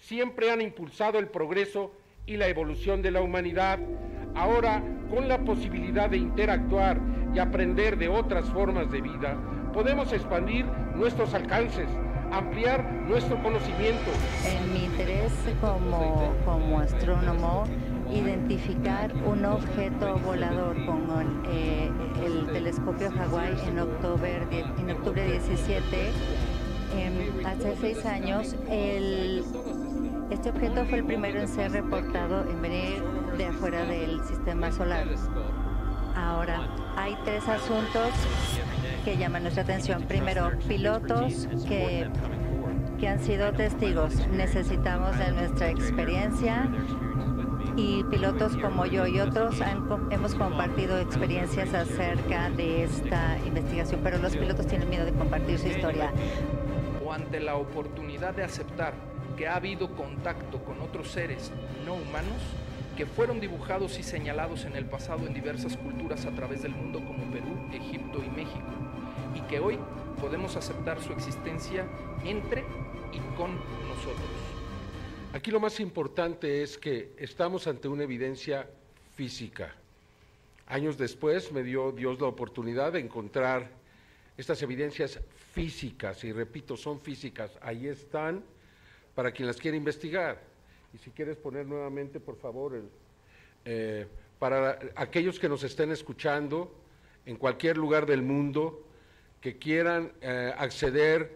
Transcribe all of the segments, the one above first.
siempre han impulsado el progreso y la evolución de la humanidad. Ahora, con la posibilidad de interactuar y aprender de otras formas de vida, podemos expandir nuestros alcances, ampliar nuestro conocimiento. En mi interés como, como astrónomo, identificar un objeto volador con eh, el, telescopio Hawái en octubre, en octubre 17. Em, hace seis años, el este objeto fue el primero en ser reportado en venir de afuera del sistema solar. Ahora, hay tres asuntos que llaman nuestra atención. Primero, pilotos que, han sido testigos. Necesitamos de nuestra experiencia y pilotos como yo y otros hemos compartido experiencias acerca de esta investigación, pero los pilotos tienen miedo de compartir su historia. O ante la oportunidad de aceptar que ha habido contacto con otros seres no humanos que fueron dibujados y señalados en el pasado en diversas culturas a través del mundo como Perú, Egipto y México, y que hoy podemos aceptar su existencia entre y con nosotros. Aquí lo más importante es que estamos ante una evidencia física. Años después me dio Dios la oportunidad de encontrar estas evidencias físicas, y repito, son físicas, ahí están para quien las quiere investigar. Y si quieres poner nuevamente, por favor, eh, para aquellos que nos estén escuchando en cualquier lugar del mundo, que quieran eh, acceder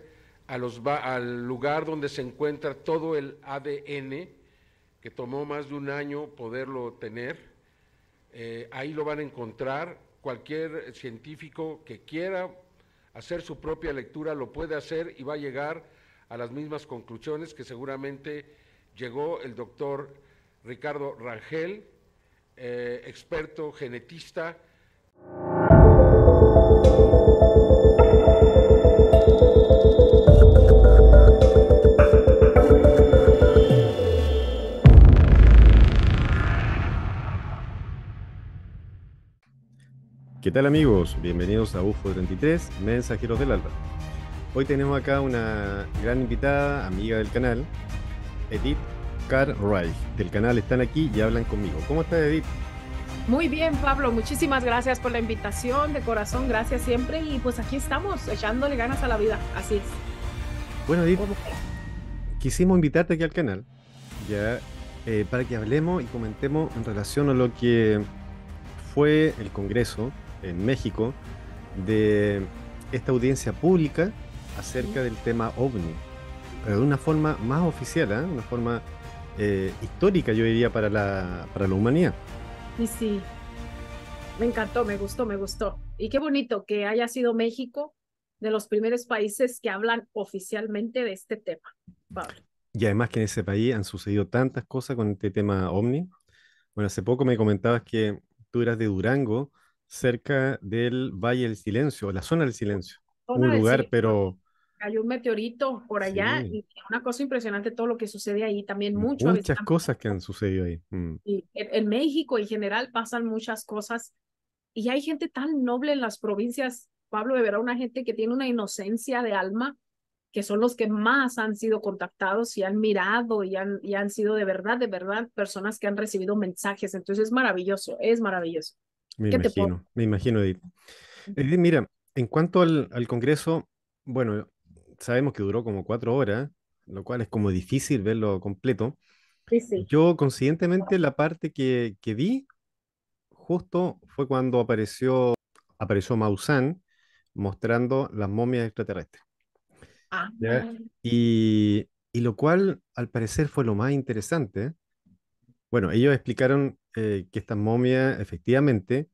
a los, al lugar donde se encuentra todo el ADN, que tomó más de un año poderlo tener, eh, ahí lo van a encontrar. Cualquier científico que quiera hacer su propia lectura lo puede hacer y va a llegar a las mismas conclusiones que seguramente llegó el doctor Ricardo Rangel, eh, experto genetista. ¿Qué tal amigos? Bienvenidos a UFO 33, Mensajeros del Alba. Hoy tenemos acá una gran invitada, amiga del canal, Edith carr Carr-Reich, del canal Están aquí y hablan conmigo. ¿Cómo estás, Edith? Muy bien, Pablo. Muchísimas gracias por la invitación. De corazón, gracias siempre. Y pues aquí estamos, echándole ganas a la vida. Así es. Bueno, Edith, quisimos invitarte aquí al canal, ya, eh, para que hablemos y comentemos en relación a lo que fue el Congreso en México de esta audiencia pública acerca del tema ovni, pero de una forma más oficial, ¿eh? una forma eh, histórica, yo diría, para la, para la humanidad. Y sí, me encantó, me gustó, me gustó. Y qué bonito que haya sido México de los primeros países que hablan oficialmente de este tema, Pablo. Y además que en ese país han sucedido tantas cosas con este tema ovni. Bueno, hace poco me comentabas que tú eras de Durango, cerca del Valle del Silencio, la zona del silencio. un lugar, pero cayó un meteorito por allá y una cosa impresionante todo lo que sucede ahí también mucho muchas cosas que han sucedido ahí mm. y en, México en general pasan muchas cosas y hay gente tan noble en las provincias Pablo de verdad, una gente que tiene una inocencia de alma que son los que más han sido contactados y han mirado y han, y han sido de verdad, de verdad, personas que han recibido mensajes. Entonces es maravilloso, es maravilloso. Me imagino, me imagino, Edith. Edith, mira, en cuanto al, al Congreso, bueno, sabemos que duró como cuatro horas, lo cual es como difícil verlo completo. Yo, conscientemente, la parte que, vi justo fue cuando apareció, apareció Maussan mostrando las momias extraterrestres. Ah, ah. Y, lo cual, al parecer, fue lo más interesante. Bueno, ellos explicaron eh, que estas momias, efectivamente,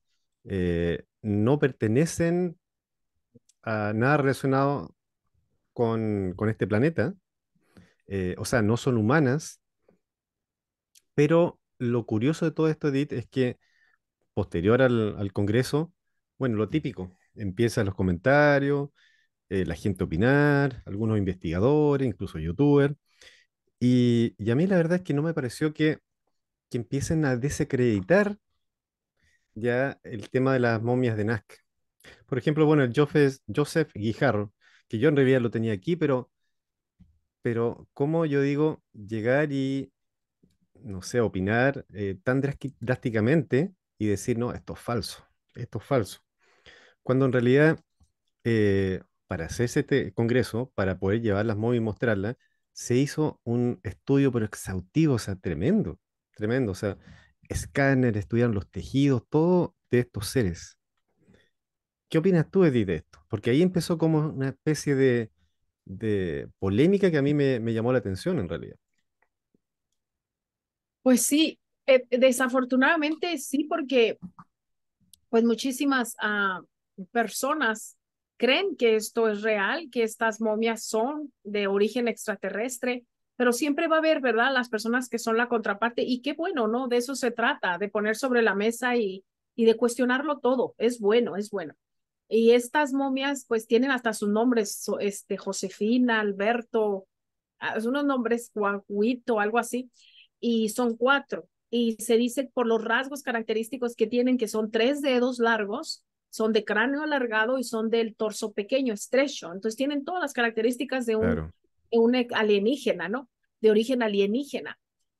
eh, no pertenecen a nada relacionado con, este planeta, eh, o sea, no son humanas, pero lo curioso de todo esto, Edith, es que posterior al, al Congreso, bueno, lo típico, empiezan los comentarios, eh, la gente opinar, algunos investigadores, incluso youtubers, y, y, a mí la verdad es que no me pareció que, empiecen a desacreditar ya el tema de las momias de Nazca. Por ejemplo, bueno, el Joseph, Joseph Guijarro, que yo en realidad lo tenía aquí, pero, pero ¿cómo yo digo llegar y, no sé, opinar eh, tan drásticamente y decir, no, esto es falso, esto es falso? Cuando en realidad, eh, para hacerse este congreso, para poder llevar las móviles y mostrarlas, se hizo un estudio pero exhaustivo, o sea, tremendo, tremendo, o sea, escáner, estudiaron los tejidos, todo de estos seres, ¿Qué opinas tú, Edith, de esto? Porque ahí empezó como una especie de, polémica que a mí me, llamó la atención en realidad. Pues sí, eh, desafortunadamente sí, porque pues muchísimas ah, personas creen que esto es real, que estas momias son de origen extraterrestre, pero siempre va a haber, ¿verdad?, las personas que son la contraparte y qué bueno, ¿no? De eso se trata, de poner sobre la mesa y, y de cuestionarlo todo. Es bueno, es bueno. Y estas momias pues tienen hasta sus nombres, este, Josefina, Alberto, ah, unos nombres, Guaguito, algo así, y son cuatro. Y se dice por los rasgos característicos que tienen, que son tres dedos largos, son de cráneo alargado y son del torso pequeño, estrecho. Entonces tienen todas las características de un, alienígena, ¿no? De origen alienígena.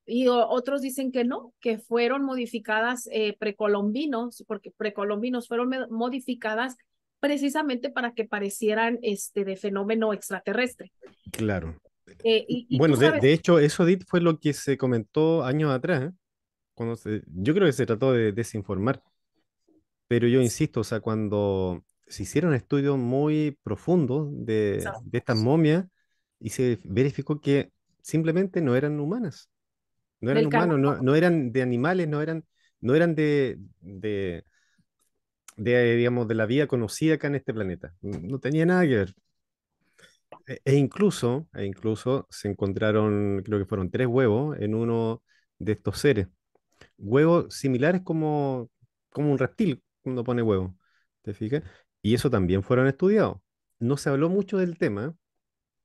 Y otros dicen que no, que fueron modificadas eh, precolombinos, porque precolombinos fueron modificadas precisamente para que parecieran este, de fenómeno extraterrestre. Claro. Eh, bueno, de, hecho, eso, fue lo que se comentó años atrás, ¿eh? cuando yo creo que se trató de desinformar. Pero yo insisto, o sea, cuando se hicieron estudios muy profundos de, estas momias y se verificó que simplemente no eran humanas. No eran humanos, no, eran de animales, no eran, no eran de, de, digamos, de la vida conocida acá en este planeta. No tenía nada que ver. E, e, incluso, e incluso se encontraron, creo que fueron tres huevos en uno de estos seres. Huevos similares como, como un reptil cuando pone huevo, ¿te fijas? Y eso también fueron estudiados. No se habló mucho del tema,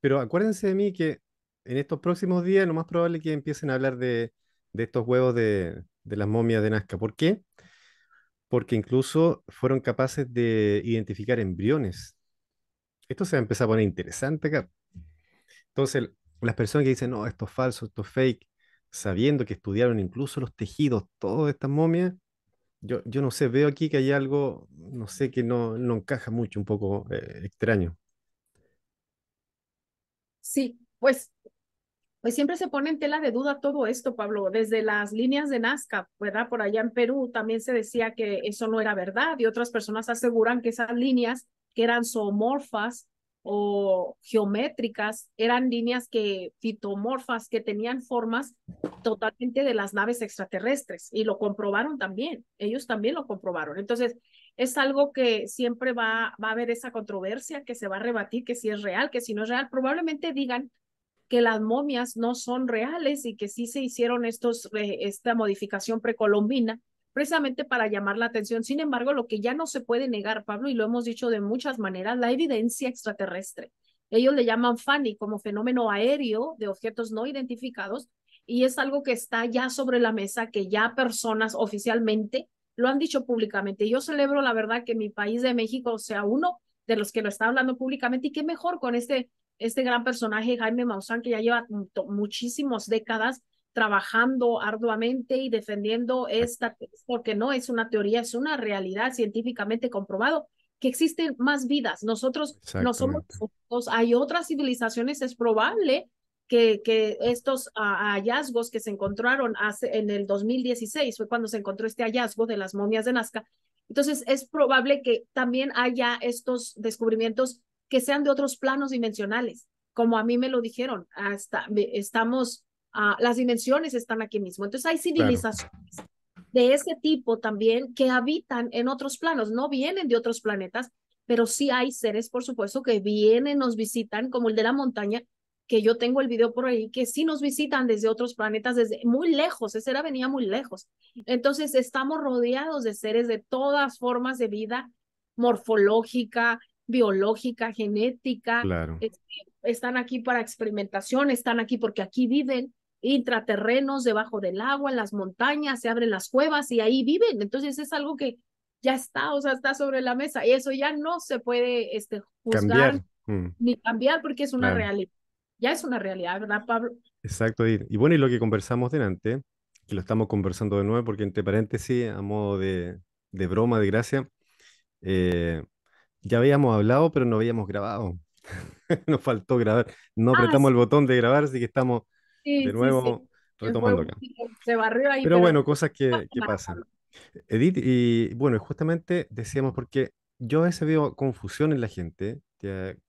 pero acuérdense de mí que en estos próximos días lo más probable es que empiecen a hablar de, de estos huevos de, de las momias de Nazca. ¿Por qué? porque incluso fueron capaces de identificar embriones. Esto se va a poner interesante acá. Entonces, las personas que dicen, no, esto es falso, esto es fake, sabiendo que estudiaron incluso los tejidos, todas estas momias, yo, yo no sé, veo aquí que hay algo, no sé, que no, no encaja mucho, un poco eh, extraño. Sí, pues pues siempre se pone en tela de duda todo esto, Pablo, desde las líneas de Nazca, ¿verdad? Por allá en Perú también se decía que eso no era verdad y otras personas aseguran que esas líneas que eran zoomorfas o geométricas eran líneas que fitomorfas que tenían formas totalmente de las naves extraterrestres y lo comprobaron también, ellos también lo comprobaron. Entonces, es algo que siempre va, va a haber esa controversia que se va a rebatir, que si es real, que si no es real, probablemente digan que las momias no son reales y que sí se hicieron estos, eh, esta modificación precolombina precisamente para llamar la atención. Sin embargo, lo que ya no se puede negar, Pablo, y lo hemos dicho de muchas maneras, la evidencia extraterrestre. Ellos le llaman FANI como fenómeno aéreo de objetos no identificados y es algo que está ya sobre la mesa, que ya personas oficialmente lo han dicho públicamente. Yo celebro la verdad que mi país de México sea uno de los que lo está hablando públicamente y qué mejor con este este gran personaje Jaime Maussan, que ya lleva muchísimas décadas trabajando arduamente y defendiendo esta, porque no es una teoría, es una realidad científicamente comprobado que existen más vidas. Nosotros no somos hay otras civilizaciones, es probable que, que estos ah, hallazgos que se encontraron hace, en el 2016, fue cuando se encontró este hallazgo de las momias de Nazca, entonces es probable que también haya estos descubrimientos que sean de otros planos dimensionales, como a mí me lo dijeron, hasta estamos, ah, las dimensiones están aquí mismo. Entonces hay civilizaciones de ese tipo también que habitan en otros planos, no vienen de otros planetas, pero sí hay seres, por supuesto, que vienen, nos visitan, como el de la montaña, que yo tengo el video por ahí, que sí nos visitan desde otros planetas, desde muy lejos, ese era venía muy lejos. Entonces estamos rodeados de seres de todas formas de vida morfológica, biológica, genética. Claro. están aquí para experimentación, están aquí porque aquí viven intraterrenos, debajo del agua, en las montañas, se abren las cuevas y ahí viven. Entonces es algo que ya está, o sea, está sobre la mesa y eso ya no se puede este, juzgar mm. ni cambiar porque es una realidad. Ya es una realidad, ¿verdad, Pablo? Exacto, y, bueno, y lo que conversamos delante, que lo estamos conversando de nuevo, porque entre paréntesis, a modo de, de broma, de gracia, eh, ya habíamos hablado, pero no habíamos grabado. Nos faltó grabar. No ah, apretamos el botón de grabar, así que estamos de nuevo retomando acá. Se ahí. Pero, bueno, cosas que, pasan. Edith, y bueno, justamente decíamos, porque yo a veces veo confusión en la gente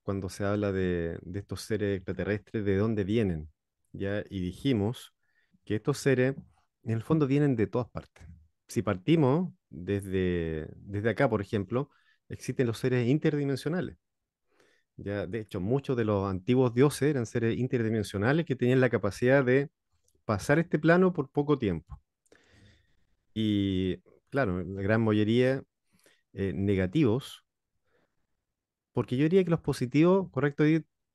cuando se habla de, de, estos seres extraterrestres, de dónde vienen. ¿ya? Y dijimos que estos seres, en el fondo, vienen de todas partes. Si partimos desde, desde acá, por ejemplo, existen los seres interdimensionales. Ya, de hecho, muchos de los antiguos dioses eran seres interdimensionales que tenían la capacidad de pasar este plano por poco tiempo. Y claro, la gran mayoría eh, negativos, porque yo diría que los positivos, correcto,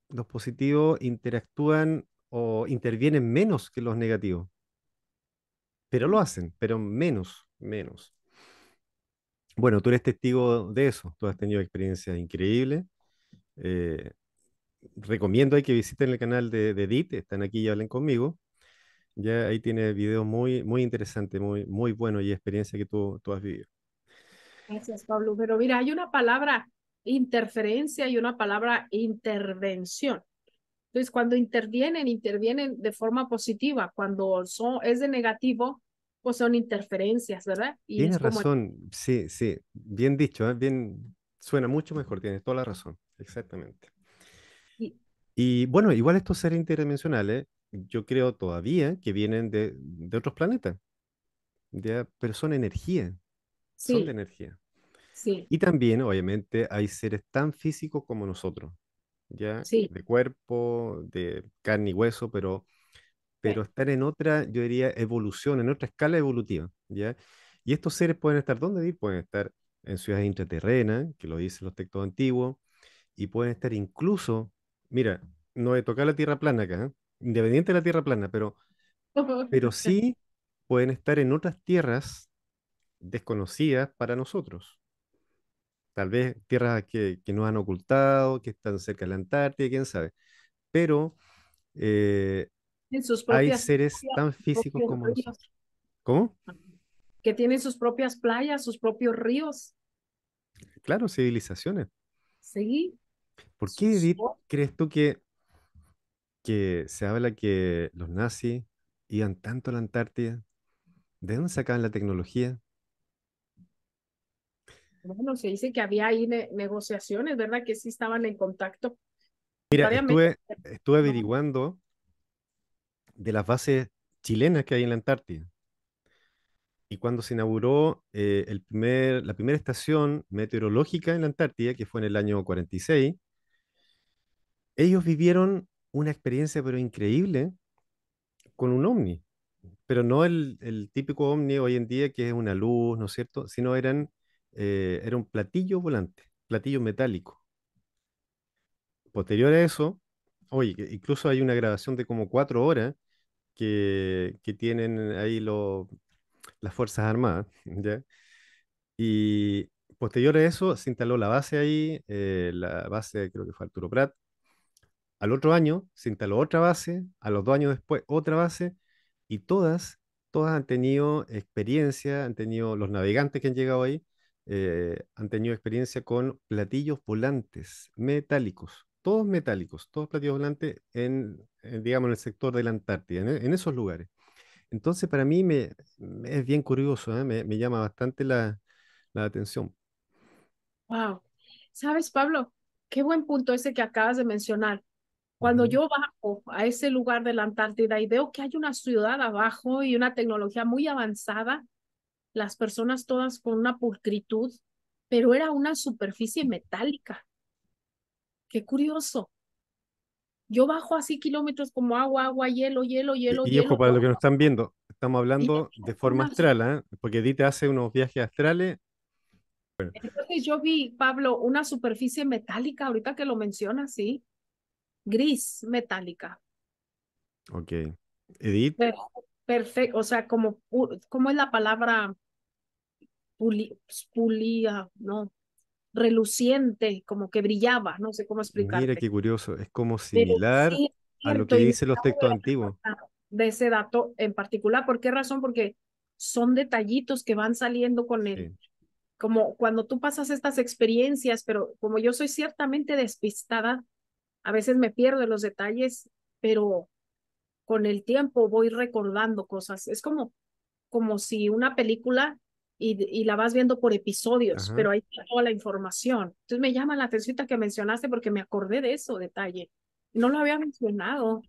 los positivos interactúan o intervienen menos que los negativos. Pero lo hacen, pero menos, menos. Bueno, tú eres testigo de eso, tú has tenido experiencias increíbles. Eh, recomiendo hay que visiten el canal de, de Edith, están aquí y hablen conmigo. Ya ahí tiene videos muy, muy interesantes, muy, muy buenos y experiencia que tú, tú has vivido. Gracias, Pablo. Pero mira, hay una palabra interferencia y una palabra intervención. Entonces, cuando intervienen, intervienen de forma positiva. Cuando son, es de negativo, son interferencias, ¿verdad? Y Tienes razón, sí, sí, bien dicho, ¿eh? bien, suena mucho mejor, tienes toda la razón, exactamente. Y, bueno, igual estos seres interdimensionales, ¿eh? yo creo todavía que vienen de, otros planetas, pero son energía, son de energía. Sí. Y también, obviamente, hay seres tan físicos como nosotros, ¿ya? De cuerpo, de carne y hueso, pero pero estar en otra, yo diría, evolución, en otra escala evolutiva, ¿ya? Y estos seres pueden estar, ¿dónde ir? Pueden estar en ciudades intraterrenas, que lo dicen los textos antiguos, y pueden estar incluso, mira, no he tocado la tierra plana acá, ¿eh? independiente de la tierra plana, pero, pero sí pueden estar en otras tierras desconocidas para nosotros. Tal vez tierras que, que nos han ocultado, que están cerca de la Antártida, quién sabe. Pero eh, hay seres tan físicos como ellos ¿Cómo? Que tienen sus propias playas, sus propios ríos. Claro, civilizaciones. Sí. ¿Por qué, Edith, crees tú que, que se habla que los nazis iban tanto a la Antártida? ¿De dónde sacaban la tecnología? Bueno, se dice que había ahí negociaciones, ¿verdad? Que sí estaban en contacto. Mira, estuve, estuve averiguando de las bases chilenas que hay en la Antártida. Y cuando se inauguró eh, el primer, la primera estación meteorológica en la Antártida, que fue en el año 46, ellos vivieron una experiencia pero increíble con un ovni, pero no el, típico ovni hoy en día que es una luz, ¿no es cierto? Sino eran, eh, era un platillo volante, platillo metálico. Posterior a eso, oye, incluso hay una grabación de como cuatro horas que, tienen ahí lo, las Fuerzas Armadas. Y posterior a eso se instaló la base ahí, eh, la base creo que fue Arturo Prat. Al otro año se instaló otra base, a los dos años después otra base, y todas, todas han tenido experiencia, han tenido los navegantes que han llegado ahí, eh, han tenido experiencia con platillos volantes metálicos todos metálicos, todos platillos volantes en, eh, digamos, en el sector de la Antártida, en, e, esos lugares. Entonces, para mí me, es bien curioso, ¿eh? me, llama bastante la, atención. Wow. ¿Sabes, Pablo? Qué buen punto ese que acabas de mencionar. Cuando yo bajo a ese lugar de la Antártida y veo que hay una ciudad abajo y una tecnología muy avanzada, las personas todas con una pulcritud, pero era una superficie metálica. Qué curioso. Yo bajo así kilómetros como agua, agua, hielo, hielo, hielo. Y, para lo que nos están viendo, estamos hablando de forma astral, ¿ah? porque Edith hace unos viajes astrales. Entonces yo vi, Pablo, una superficie metálica, ahorita que lo mencionas, sí, gris metálica. Ok. Edith. perfecto, o sea, como, ¿cómo es la palabra? Pues, pulía, no, reluciente, como que brillaba, no sé cómo explicar. Mira qué curioso, es como similar a lo que dice los textos antiguos. De ese dato en particular, ¿por qué razón? Porque son detallitos que van saliendo con él. Como cuando tú pasas estas experiencias, pero como yo soy ciertamente despistada, a veces me pierdo los detalles, pero con el tiempo voy recordando cosas. Es como, como si una película y, la vas viendo por episodios, pero ahí está toda la información. Entonces me llama la atención que mencionaste porque me acordé de eso, detalle. No lo había mencionado.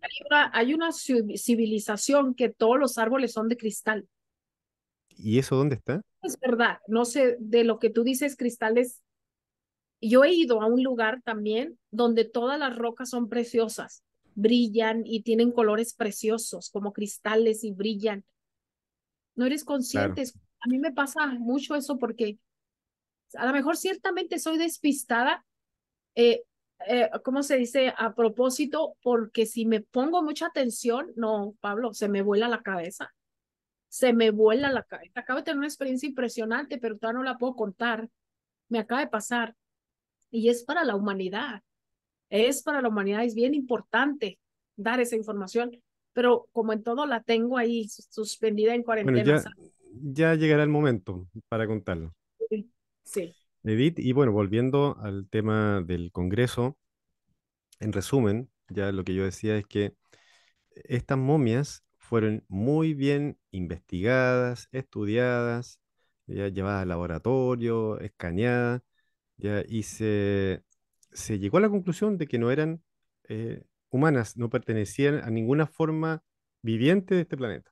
Hay una, civilización que todos los árboles son de cristal. ¿Y eso dónde está? Es verdad, no sé, de lo que tú dices, cristales. Yo he ido a un lugar también donde todas las rocas son preciosas, brillan y tienen colores preciosos, como cristales y brillan. No eres consciente, a mí me pasa mucho eso porque a lo mejor ciertamente soy despistada, eh, eh, ¿cómo se dice? A propósito, porque si me pongo mucha atención, no, Pablo, se me vuela la cabeza. Se me vuela la cabeza. Acabo de tener una experiencia impresionante, pero todavía no la puedo contar. Me acaba de pasar. Y es para la humanidad. Es para la humanidad. Es bien importante dar esa información. Pero como en todo, la tengo ahí suspendida en cuarentena ya llegará el momento para contarlo. Sí. Edith, y bueno, volviendo al tema del Congreso, en resumen, ya lo que yo decía es que estas momias fueron muy bien investigadas, estudiadas, ya llevadas al laboratorio, escaneadas, ya, y se, se llegó a la conclusión de que no eran eh, humanas, no pertenecían a ninguna forma viviente de este planeta.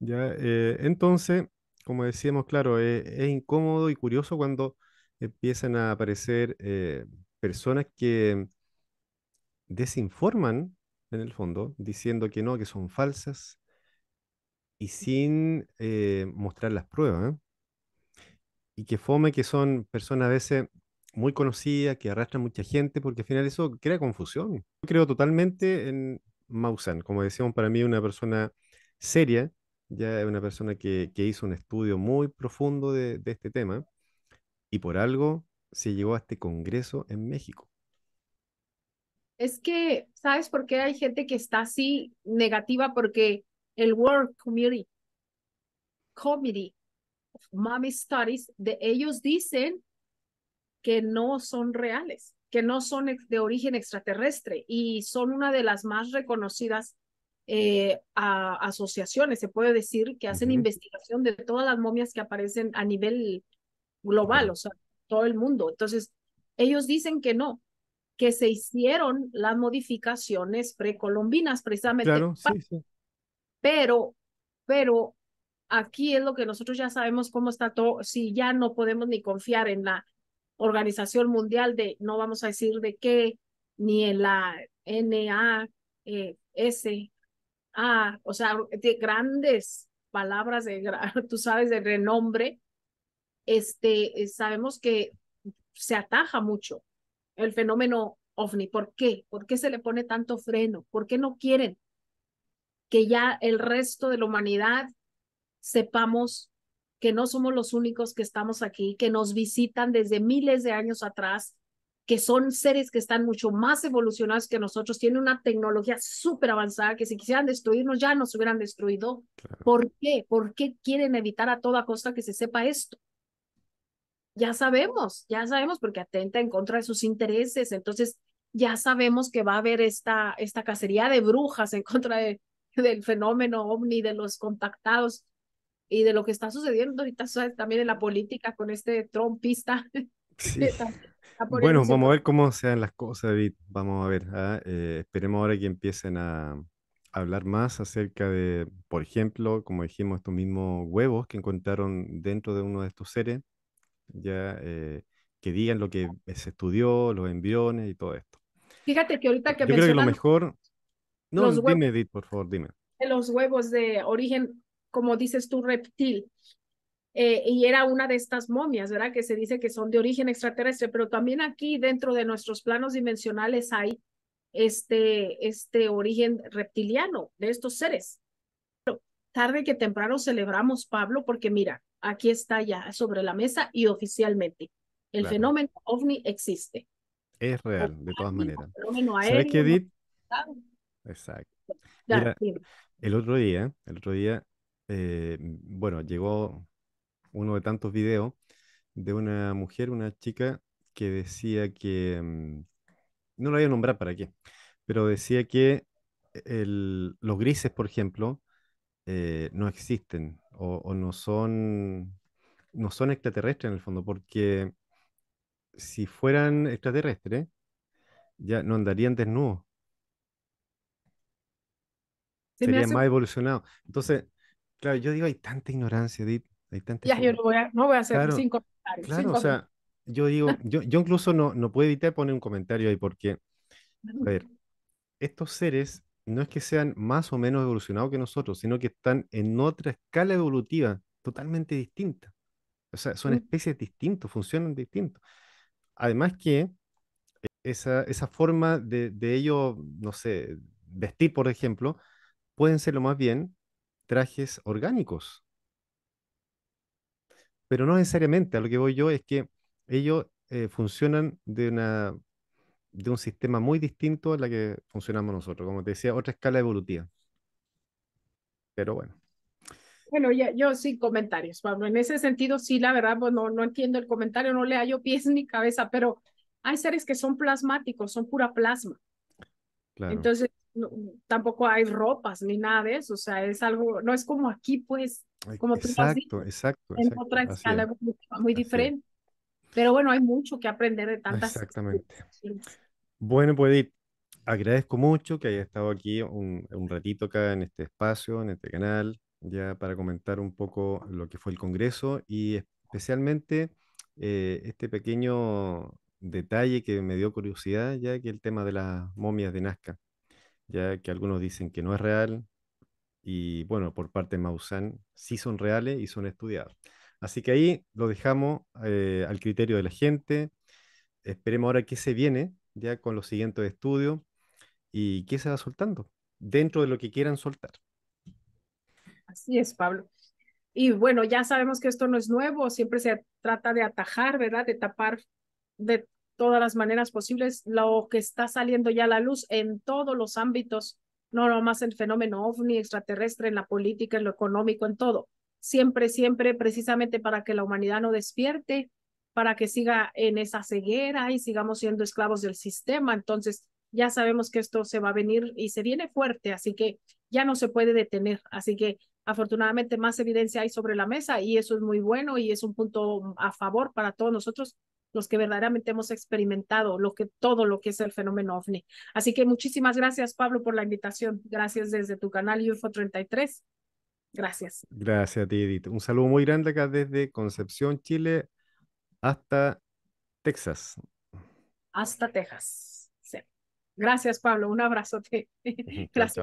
¿ya? Eh, entonces, como decíamos, claro, eh, es incómodo y curioso cuando empiezan a aparecer eh, personas que desinforman, en el fondo, diciendo que no, que son falsas y sin mostrar las pruebas. Y que fome que son personas a veces muy conocidas, que arrastran mucha gente, porque al final eso crea confusión. Yo creo totalmente en Maussan, como decíamos, para mí una persona seria, ya es una persona que, que hizo un estudio muy profundo de, de, este tema y por algo se llegó a este congreso en México. Es que, ¿sabes por qué hay gente que está así negativa? Porque el World Committee of Mommy Studies, de ellos dicen que no son reales, que no son de origen extraterrestre y son una de las más reconocidas eh, a, asociaciones, se puede decir, que hacen investigación de todas las momias que aparecen a nivel global, o sea, todo el mundo. Entonces, ellos dicen que no, que se hicieron las modificaciones precolombinas precisamente. Pero, pero aquí es lo que nosotros ya sabemos cómo está todo, si ya no podemos ni confiar en la Organización Mundial de, no vamos a decir de qué, ni en la NAS, e ah, o sea, de grandes palabras, de, tú sabes, de renombre, este, sabemos que se ataja mucho el fenómeno ovni. ¿Por qué? ¿Por qué se le pone tanto freno? ¿Por qué no quieren que ya el resto de la humanidad sepamos que no somos los únicos que estamos aquí, que nos visitan desde miles de años atrás, que son seres que están mucho más evolucionados que nosotros, tienen una tecnología súper avanzada que si quisieran destruirnos ya nos hubieran destruido. ¿Por qué? ¿Por qué quieren evitar a toda costa que se sepa esto? Ya sabemos, ya sabemos porque atenta en contra de sus intereses, entonces ya sabemos que va a haber esta, esta cacería de brujas en contra del fenómeno ovni, de los contactados y de lo que está sucediendo ahorita también en la política con este trompista Ah, bueno, vamos a ver cómo sean las cosas, David. Vamos a ver. esperemos ahora que empiecen a, hablar más acerca de, por ejemplo, como dijimos, estos mismos huevos que encontraron dentro de uno de estos seres, ya eh, que digan lo que se estudió, los embriones y todo esto. Fíjate que ahorita que Yo creo que lo mejor... No, dime, Edith, por favor, dime. los huevos de origen, como dices tú, reptil. Eh, y era una de estas momias, ¿verdad? Que se dice que son de origen extraterrestre, pero también aquí dentro de nuestros planos dimensionales hay este, este origen reptiliano de estos seres. Pero tarde que temprano celebramos, Pablo, porque mira, aquí está ya sobre la mesa y oficialmente el fenómeno ovni existe. Es real, de todas maneras. Exacto. el otro día, el otro día, eh, bueno, llegó uno de tantos videos de una mujer, una chica que decía que, mm, no lo voy a nombrar para qué, pero decía que los grises, por ejemplo, eh, no existen o, no, son, no son extraterrestres en el fondo, porque si fueran extraterrestres, ya no andarían desnudos. Serían más evolucionados. Entonces, claro, yo digo, hay tanta ignorancia, Edith, ya, yo no voy a, hacer sin comentarios. Claro, o sea, yo digo, yo, incluso no, no puedo evitar poner un comentario ahí porque, ver, estos seres no es que sean más o menos evolucionados que nosotros, sino que están en otra escala evolutiva totalmente distinta. O sea, son mm. especies distintas, funcionan distintos. Además que eh, esa, forma de, de ellos, no sé, vestir, por ejemplo, pueden ser lo más bien trajes orgánicos, pero no necesariamente. A lo que voy yo es que ellos eh, funcionan de, una, de un sistema muy distinto a la que funcionamos nosotros. Como te decía, otra escala evolutiva. Pero bueno. Bueno, ya, yo sin comentarios, Pablo. En ese sentido, sí, la verdad, pues, no, entiendo el comentario, no le hallo pies ni cabeza, pero hay seres que son plasmáticos, son pura plasma. Entonces, tampoco hay ropas ni nada de eso, o sea, es algo, no es como aquí, pues, como exacto, tú exacto, en otra escala es. muy, diferente. Pero bueno, hay mucho que aprender de tantas Exactamente. Bueno, pues agradezco mucho que haya estado aquí un, ratito acá en este espacio, en este canal, ya para comentar un poco lo que fue el Congreso y especialmente eh, este pequeño detalle que me dio curiosidad, ya que el tema de las momias de Nazca ya que algunos dicen que no es real, y bueno, por parte de Maussan, sí son reales y son estudiados. Así que ahí lo dejamos eh, al criterio de la gente. Esperemos ahora qué se viene ya con los siguientes estudios y qué se va soltando dentro de lo que quieran soltar. Así es, Pablo. Y bueno, ya sabemos que esto no es nuevo, siempre se trata de atajar, ¿verdad? De tapar, de todas las maneras posibles lo que está saliendo ya a la luz en todos los ámbitos, no nomás el fenómeno ovni extraterrestre, en la política, en lo económico, en todo. Siempre, siempre, precisamente para que la humanidad no despierte, para que siga en esa ceguera y sigamos siendo esclavos del sistema. Entonces, ya sabemos que esto se va a venir y se viene fuerte, así que ya no se puede detener. Así que afortunadamente más evidencia hay sobre la mesa y eso es muy bueno y es un punto a favor para todos nosotros los que verdaderamente hemos experimentado lo que todo lo que es el fenómeno ovni. Así que muchísimas gracias Pablo por la invitación. Gracias desde tu canal UFO 33. Gracias. Gracias a ti Edith. Un saludo muy grande acá desde Concepción, Chile hasta Texas. Hasta Texas. Gracias Pablo, un abrazote. gracias.